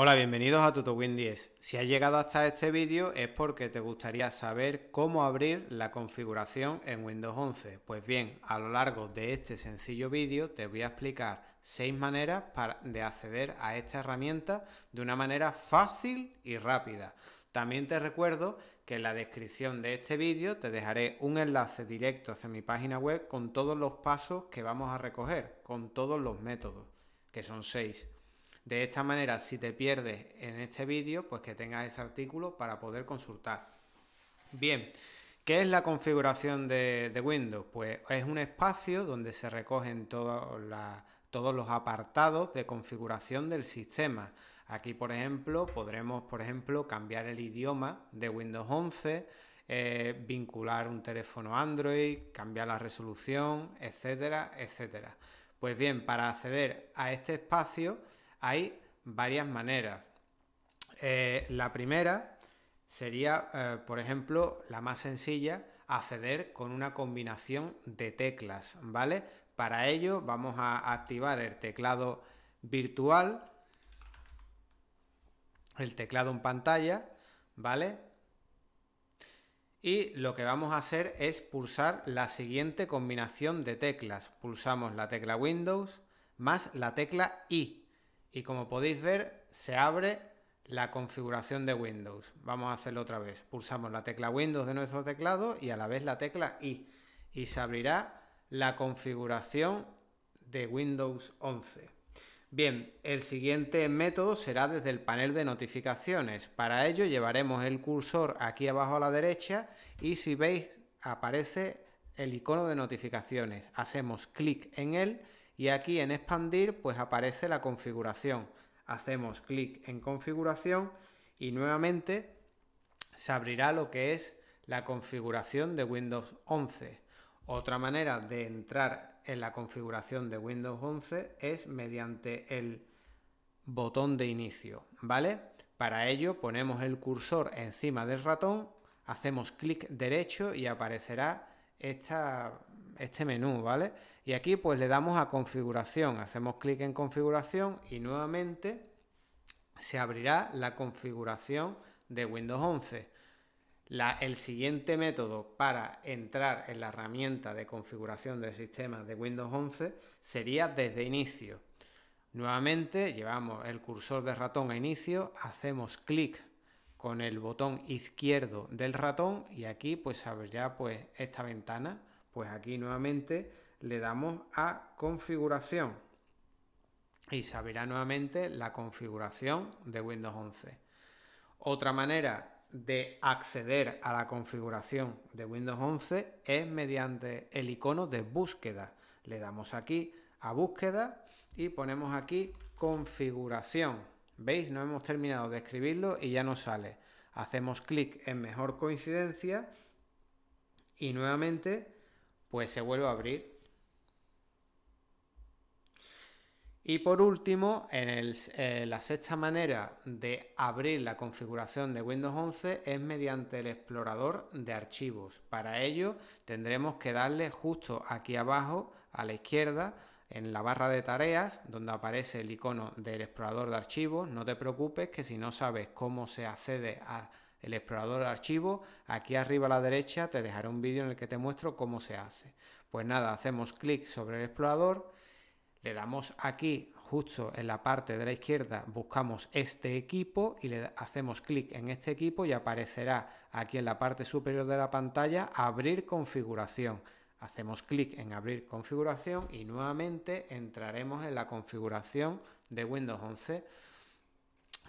Hola, bienvenidos a TutoWin 10. Si has llegado hasta este vídeo es porque te gustaría saber cómo abrir la configuración en Windows 11. Pues bien, a lo largo de este sencillo vídeo te voy a explicar 6 maneras para, de acceder a esta herramienta de una manera fácil y rápida. También te recuerdo que en la descripción de este vídeo te dejaré un enlace directo hacia mi página web con todos los pasos que vamos a recoger, con todos los métodos, que son 6. De esta manera, si te pierdes en este vídeo, pues que tengas ese artículo para poder consultar. Bien, ¿qué es la configuración de, Windows? Pues es un espacio donde se recogen todos, los apartados de configuración del sistema. Aquí, por ejemplo, podremos, por ejemplo, cambiar el idioma de Windows 11, eh, vincular un teléfono Android, cambiar la resolución, etcétera, etcétera. Pues bien, para acceder a este espacio hay varias maneras. Eh, la primera sería, eh, por ejemplo, la más sencilla, acceder con una combinación de teclas, ¿vale? Para ello vamos a activar el teclado virtual, el teclado en pantalla, ¿vale? Y lo que vamos a hacer es pulsar la siguiente combinación de teclas. Pulsamos la tecla Windows más la tecla I, y como podéis ver se abre la configuración de Windows. Vamos a hacerlo otra vez. Pulsamos la tecla Windows de nuestro teclado y a la vez la tecla I y se abrirá la configuración de Windows 11. Bien, el siguiente método será desde el panel de notificaciones. Para ello llevaremos el cursor aquí abajo a la derecha y si veis aparece el icono de notificaciones. Hacemos clic en él y aquí en expandir pues aparece la configuración. Hacemos clic en configuración y nuevamente se abrirá lo que es la configuración de Windows 11. Otra manera de entrar en la configuración de Windows 11 es mediante el botón de inicio, ¿vale? Para ello ponemos el cursor encima del ratón, hacemos clic derecho y aparecerá esta este menú, ¿vale? Y aquí pues le damos a configuración, hacemos clic en configuración y nuevamente se abrirá la configuración de Windows 11. el siguiente método para entrar en la herramienta de configuración del sistema de Windows 11 sería desde inicio. Nuevamente llevamos el cursor de ratón a inicio, hacemos clic con el botón izquierdo del ratón y aquí pues abrirá pues esta ventana pues aquí nuevamente le damos a configuración y se nuevamente la configuración de Windows 11. Otra manera de acceder a la configuración de Windows 11 es mediante el icono de búsqueda. Le damos aquí a búsqueda y ponemos aquí configuración. ¿Veis? No hemos terminado de escribirlo y ya no sale. Hacemos clic en mejor coincidencia y nuevamente pues se vuelve a abrir. Y por último, en eh, la sexta manera de abrir la configuración de Windows 11 es mediante el explorador de archivos. Para ello tendremos que darle justo aquí abajo a la izquierda en la barra de tareas donde aparece el icono del explorador de archivos. No te preocupes que si no sabes cómo se accede a el explorador de archivo, aquí arriba a la derecha te dejaré un vídeo en el que te muestro cómo se hace. Pues nada, hacemos clic sobre el explorador, le damos aquí justo en la parte de la izquierda buscamos este equipo y le hacemos clic en este equipo y aparecerá aquí en la parte superior de la pantalla abrir configuración. Hacemos clic en abrir configuración y nuevamente entraremos en la configuración de Windows 11.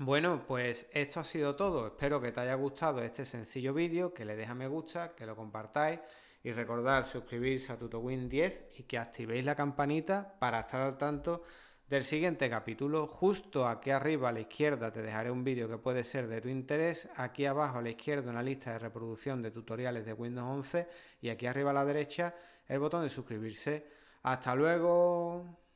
Bueno, pues esto ha sido todo. Espero que te haya gustado este sencillo vídeo, que le deja me gusta, que lo compartáis y recordar suscribirse a TutoWin 10 y que activéis la campanita para estar al tanto del siguiente capítulo. Justo aquí arriba a la izquierda te dejaré un vídeo que puede ser de tu interés, aquí abajo a la izquierda una lista de reproducción de tutoriales de Windows 11 y aquí arriba a la derecha el botón de suscribirse. Hasta luego.